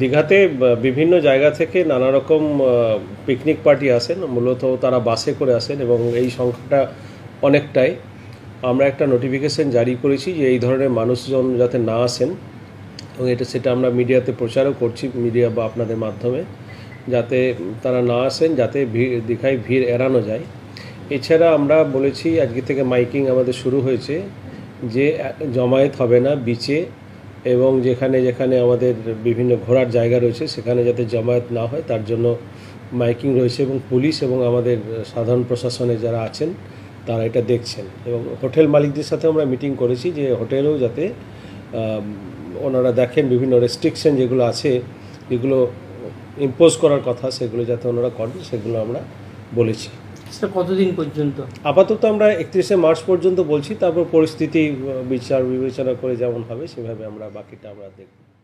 দীঘাতে বিভিন্ন জায়গা থেকে নানা রকম পিকনিক পার্টি আসেন মূলত তারা বাসে করে আসেন এবং এই সংখ্যাটা অনেকটাই আমরা একটা নোটিফিকেশন জারি করেছি যে এই ধরনের মানুষজন যাতে না আসেন এবং এটা সেটা আমরা মিডিয়াতে প্রচারও করছি মিডিয়া বা আপনাদের মাধ্যমে যাতে তারা না আসেন যাতে ভিড় দীঘায় ভিড় এড়ানো যায় এছাড়া আমরা বলেছি আজকে থেকে মাইকিং আমাদের শুরু হয়েছে যে জমায়েত হবে না বিচে এবং যেখানে যেখানে আমাদের বিভিন্ন ঘোরার জায়গা রয়েছে সেখানে যাতে জমায়েত না হয় তার জন্য মাইকিং রয়েছে এবং পুলিশ এবং আমাদের সাধারণ প্রশাসনে যারা আছেন তারা এটা দেখছেন এবং হোটেল মালিকদের সাথে আমরা মিটিং করেছি যে হোটেলেও যাতে ওনারা দেখেন বিভিন্ন রেস্ট্রিকশন যেগুলো আছে যেগুলো ইম্পোজ করার কথা সেগুলো যাতে ওনারা করেন সেগুলো আমরা বলেছি সেটা কতদিন পর্যন্ত আপাতত আমরা একত্রিশে মার্চ পর্যন্ত বলছি তারপর পরিস্থিতি বিচার বিবেচনা করে যেমন হবে সেভাবে আমরা বাকিটা আমরা দেখব